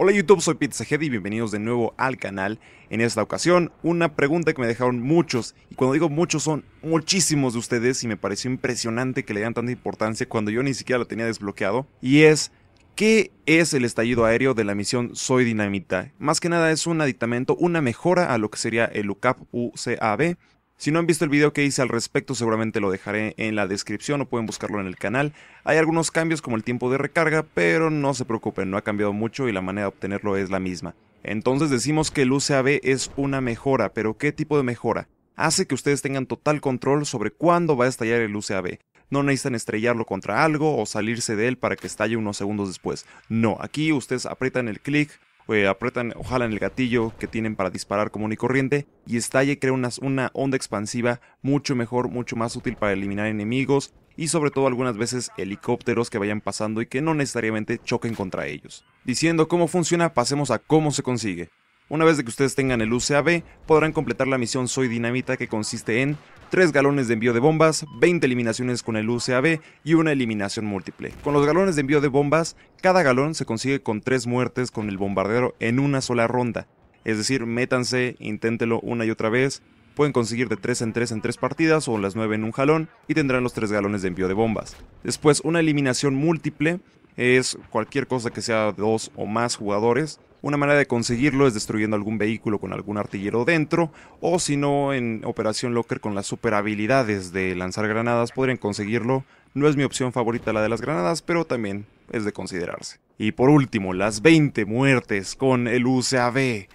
Hola YouTube, soy Pete y bienvenidos de nuevo al canal. En esta ocasión, una pregunta que me dejaron muchos, y cuando digo muchos son muchísimos de ustedes, y me pareció impresionante que le dan tanta importancia cuando yo ni siquiera lo tenía desbloqueado, y es, ¿qué es el estallido aéreo de la misión Soy Dinamita? Más que nada es un aditamento, una mejora a lo que sería el UCAP UCAB, si no han visto el video que hice al respecto, seguramente lo dejaré en la descripción o pueden buscarlo en el canal. Hay algunos cambios como el tiempo de recarga, pero no se preocupen, no ha cambiado mucho y la manera de obtenerlo es la misma. Entonces decimos que el UCAB es una mejora, pero ¿qué tipo de mejora? Hace que ustedes tengan total control sobre cuándo va a estallar el UCAB. No necesitan estrellarlo contra algo o salirse de él para que estalle unos segundos después. No, aquí ustedes aprietan el clic eh, aprietan apretan, en el gatillo que tienen para disparar común y corriente y Estalle crea una onda expansiva mucho mejor, mucho más útil para eliminar enemigos y sobre todo algunas veces helicópteros que vayan pasando y que no necesariamente choquen contra ellos. Diciendo cómo funciona, pasemos a cómo se consigue. Una vez de que ustedes tengan el UCAB, podrán completar la misión Soy Dinamita que consiste en 3 galones de envío de bombas, 20 eliminaciones con el UCAB y una eliminación múltiple. Con los galones de envío de bombas, cada galón se consigue con 3 muertes con el bombardero en una sola ronda. Es decir, métanse, inténtelo una y otra vez, pueden conseguir de 3 en 3 en 3 partidas o las 9 en un jalón y tendrán los 3 galones de envío de bombas. Después, una eliminación múltiple es cualquier cosa que sea 2 o más jugadores una manera de conseguirlo es destruyendo algún vehículo con algún artillero dentro, o si no, en Operación Locker con las super habilidades de lanzar granadas podrían conseguirlo. No es mi opción favorita la de las granadas, pero también es de considerarse. Y por último, las 20 muertes con el UCAB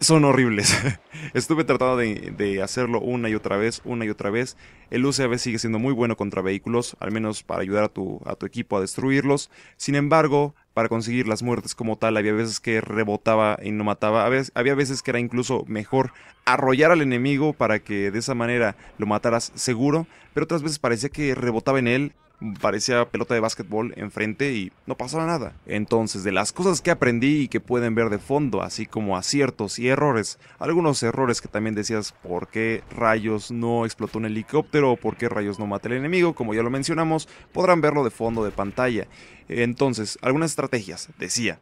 son horribles. Estuve tratando de, hacerlo una y otra vez, una y otra vez. El UCAB sigue siendo muy bueno contra vehículos, al menos para ayudar a tu, a tu equipo a destruirlos. Sin embargo, para conseguir las muertes como tal. Había veces que rebotaba y no mataba. Había, había veces que era incluso mejor arrollar al enemigo para que de esa manera lo mataras seguro. Pero otras veces parecía que rebotaba en él parecía pelota de básquetbol enfrente y no pasaba nada. Entonces, de las cosas que aprendí y que pueden ver de fondo, así como aciertos y errores, algunos errores que también decías por qué rayos no explotó un helicóptero o por qué rayos no mata el enemigo, como ya lo mencionamos, podrán verlo de fondo de pantalla. Entonces, algunas estrategias, decía,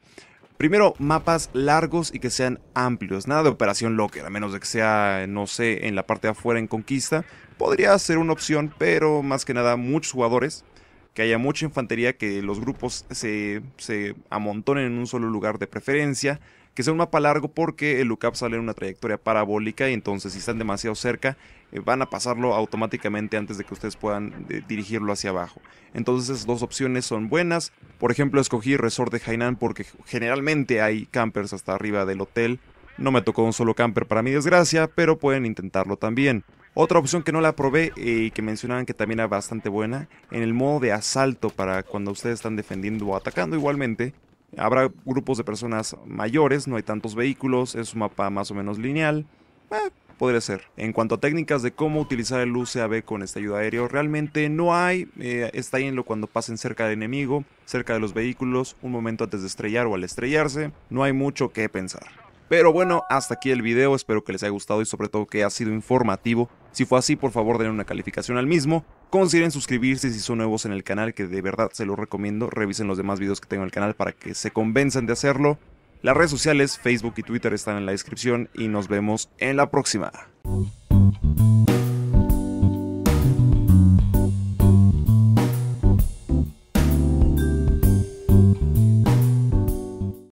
Primero, mapas largos y que sean amplios, nada de operación locker, a menos de que sea, no sé, en la parte de afuera en conquista. Podría ser una opción, pero más que nada muchos jugadores, que haya mucha infantería, que los grupos se, se amontonen en un solo lugar de preferencia, que sea un mapa largo porque el lookup sale en una trayectoria parabólica y entonces si están demasiado cerca eh, van a pasarlo automáticamente antes de que ustedes puedan eh, dirigirlo hacia abajo. Entonces esas dos opciones son buenas. Por ejemplo, escogí Resort de Hainan porque generalmente hay campers hasta arriba del hotel. No me tocó un solo camper para mi desgracia, pero pueden intentarlo también. Otra opción que no la probé eh, y que mencionaban que también era bastante buena, en el modo de asalto para cuando ustedes están defendiendo o atacando igualmente, Habrá grupos de personas mayores, no hay tantos vehículos, es un mapa más o menos lineal. Eh, podría ser. En cuanto a técnicas de cómo utilizar el UCAB con esta ayuda aéreo, realmente no hay. Eh, está ahí en lo cuando pasen cerca del enemigo, cerca de los vehículos, un momento antes de estrellar o al estrellarse. No hay mucho que pensar. Pero bueno, hasta aquí el video, espero que les haya gustado y sobre todo que ha sido informativo. Si fue así, por favor den una calificación al mismo. Consideren suscribirse si son nuevos en el canal, que de verdad se los recomiendo. Revisen los demás videos que tengo en el canal para que se convenzan de hacerlo. Las redes sociales, Facebook y Twitter están en la descripción y nos vemos en la próxima.